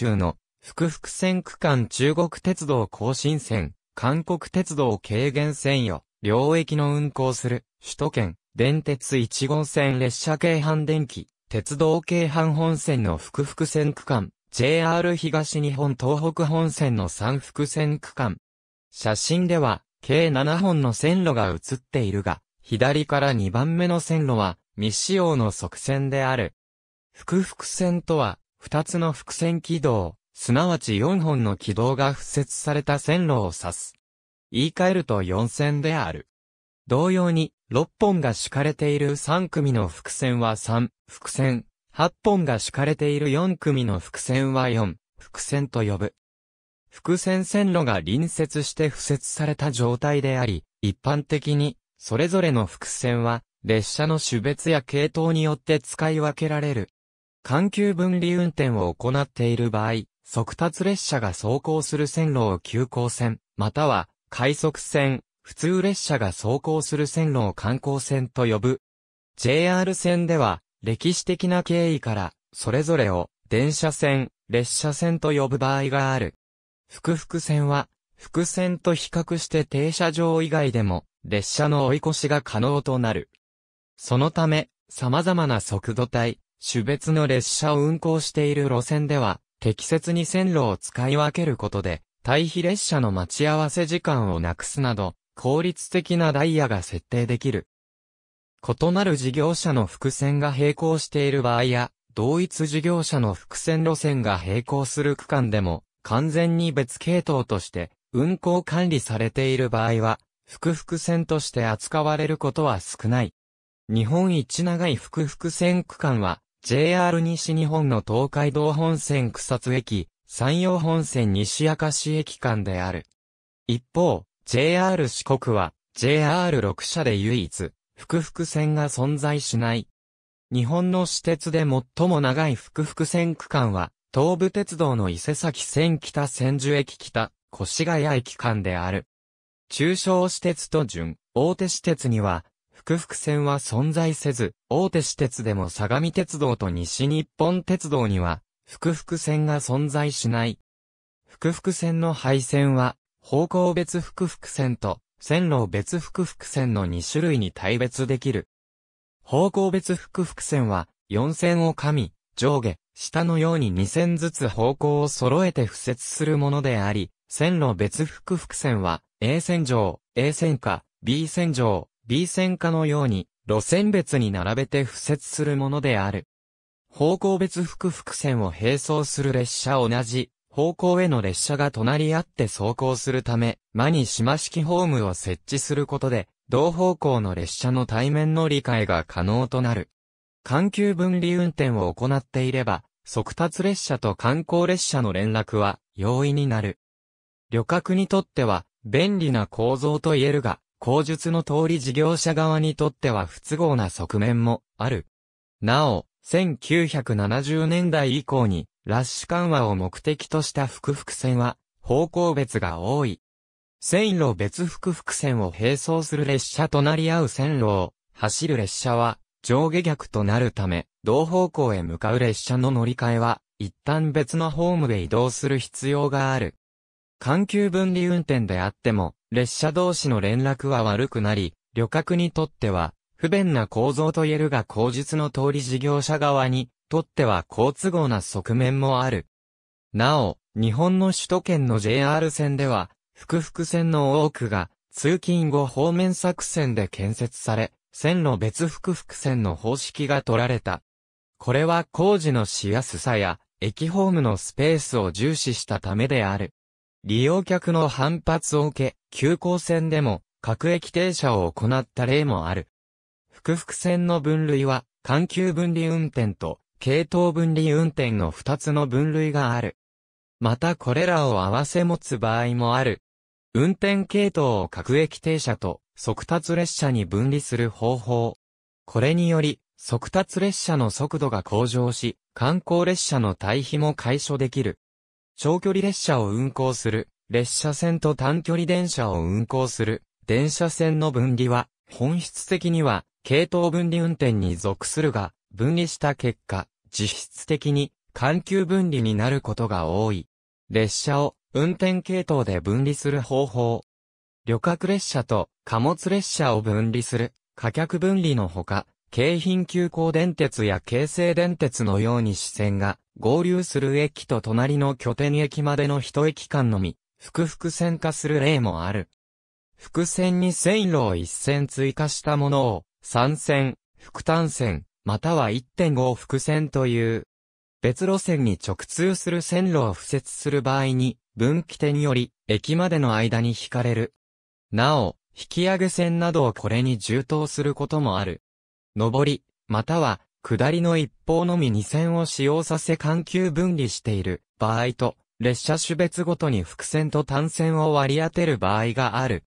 中の、福々線区間中国鉄道更新線、韓国鉄道軽減線よ、領域の運行する、首都圏、電鉄1号線列車系半電気、鉄道系半本線の福々線区間、JR 東日本東北本線の三福線区間。写真では、計7本の線路が写っているが、左から2番目の線路は、未使用の側線である。福々線とは、二つの伏線軌道、すなわち四本の軌道が付設された線路を指す。言い換えると四線である。同様に、六本が敷かれている三組の伏線は三、伏線、八本が敷かれている四組の伏線は四、伏線と呼ぶ。伏線線路が隣接して付設された状態であり、一般的に、それぞれの伏線は、列車の種別や系統によって使い分けられる。緩急分離運転を行っている場合、速達列車が走行する線路を急行線、または快速線、普通列車が走行する線路を観光線と呼ぶ。JR 線では、歴史的な経緯から、それぞれを電車線、列車線と呼ぶ場合がある。複々線は、複線と比較して停車場以外でも、列車の追い越しが可能となる。そのため、様々な速度帯、種別の列車を運行している路線では、適切に線路を使い分けることで、対比列車の待ち合わせ時間をなくすなど、効率的なダイヤが設定できる。異なる事業者の伏線が並行している場合や、同一事業者の伏線路線が並行する区間でも、完全に別系統として、運行管理されている場合は、複々線として扱われることは少ない。日本一長い複々線区間は、JR 西日本の東海道本線草津駅、山陽本線西明石駅間である。一方、JR 四国は、JR6 社で唯一、複々線が存在しない。日本の私鉄で最も長い複々線区間は、東武鉄道の伊勢崎線北千住駅北、越谷駅間である。中小私鉄と準、大手私鉄には、福々線は存在せず、大手私鉄でも相模鉄道と西日本鉄道には、福々線が存在しない。福々線の配線は、方向別福々線と、線路別福々線の2種類に対別できる。方向別福々線は、4線を上、上下、下のように2線ずつ方向を揃えて付設するものであり、線路別福々線は、A 線上、A 線下、B 線上、B 線化のように、路線別に並べて付設するものである。方向別複複線を並走する列車同じ、方向への列車が隣り合って走行するため、間に島式ホームを設置することで、同方向の列車の対面の理解が可能となる。緩急分離運転を行っていれば、速達列車と観光列車の連絡は容易になる。旅客にとっては便利な構造と言えるが、口述の通り事業者側にとっては不都合な側面もある。なお、1970年代以降に、ラッシュ緩和を目的とした複々線は、方向別が多い。線路別複々線を並走する列車となり合う線路を、走る列車は、上下逆となるため、同方向へ向かう列車の乗り換えは、一旦別のホームで移動する必要がある。環球分離運転であっても、列車同士の連絡は悪くなり、旅客にとっては、不便な構造と言えるが口述の通り事業者側に、とっては好都合な側面もある。なお、日本の首都圏の JR 線では、複々線の多くが、通勤後方面作戦で建設され、線路別複々線の方式が取られた。これは工事のしやすさや、駅ホームのスペースを重視したためである。利用客の反発を受け、急行線でも各駅停車を行った例もある。複々線の分類は、環球分離運転と、系統分離運転の2つの分類がある。またこれらを合わせ持つ場合もある。運転系統を各駅停車と速達列車に分離する方法。これにより、速達列車の速度が向上し、観光列車の対比も解消できる。長距離列車を運行する、列車線と短距離電車を運行する、電車線の分離は、本質的には、系統分離運転に属するが、分離した結果、実質的に、緩急分離になることが多い。列車を、運転系統で分離する方法。旅客列車と貨物列車を分離する、貨客分離のほか、京浜急行電鉄や京成電鉄のように支線が合流する駅と隣の拠点駅までの一駅間のみ、複々線化する例もある。複線に線路を一線追加したものを、三線、副単線、または1.5複線という、別路線に直通する線路を付設する場合に、分岐点より、駅までの間に引かれる。なお、引き上げ線などをこれに充当することもある。上り、または、下りの一方のみ2線を使用させ緩急分離している場合と、列車種別ごとに伏線と単線を割り当てる場合がある。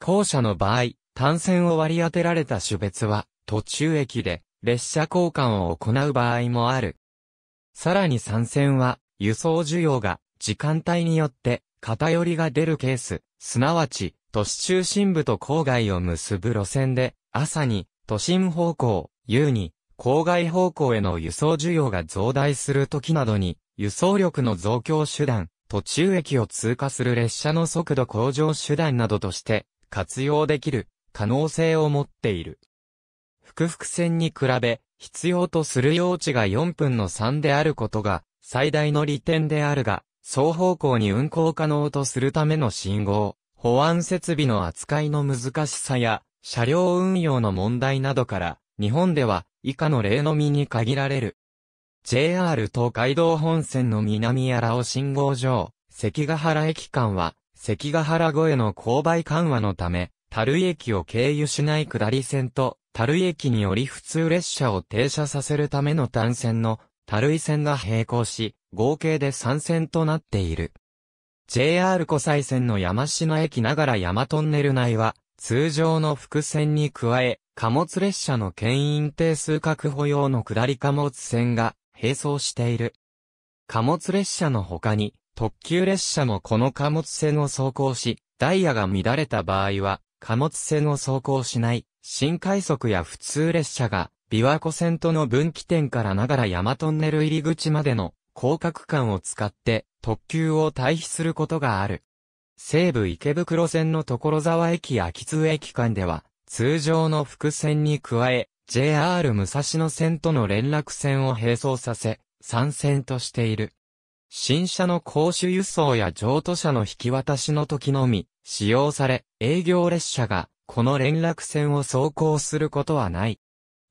後者の場合、単線を割り当てられた種別は、途中駅で列車交換を行う場合もある。さらに3線は、輸送需要が時間帯によって偏りが出るケース、すなわち、都市中心部と郊外を結ぶ路線で、朝に、都心方向、夕に、郊外方向への輸送需要が増大する時などに、輸送力の増強手段、途中駅を通過する列車の速度向上手段などとして活用できる可能性を持っている。複々線に比べ必要とする用地が4分の3であることが最大の利点であるが、双方向に運行可能とするための信号、保安設備の扱いの難しさや車両運用の問題などから日本では以下の例のみに限られる。JR 東海道本線の南荒尾信号場、関ヶ原駅間は、関ヶ原越えの勾配緩和のため、樽井駅を経由しない下り線と、樽井駅により普通列車を停車させるための単線の、樽井線が並行し、合計で3線となっている。JR 湖西線の山下駅ながら山トンネル内は、通常の複線に加え、貨物列車の牽引定数確保用の下り貨物線が並走している。貨物列車の他に、特急列車もこの貨物線を走行し、ダイヤが乱れた場合は、貨物線を走行しない、新快速や普通列車が、琵琶湖線との分岐点からながら山トンネル入り口までの広角間を使って特急を退避することがある。西武池袋線の所沢駅秋津駅間では通常の複線に加え、JR 武蔵野線との連絡線を並走させ、参戦としている。新車の公主輸送や譲渡車の引き渡しの時のみ、使用され、営業列車が、この連絡線を走行することはない。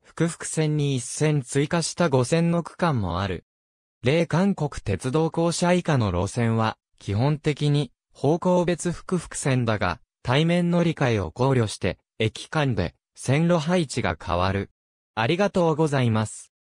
複々線に一線追加した五線の区間もある。例韓国鉄道公社以下の路線は、基本的に、方向別複々線だが、対面乗り換えを考慮して、駅間で線路配置が変わる。ありがとうございます。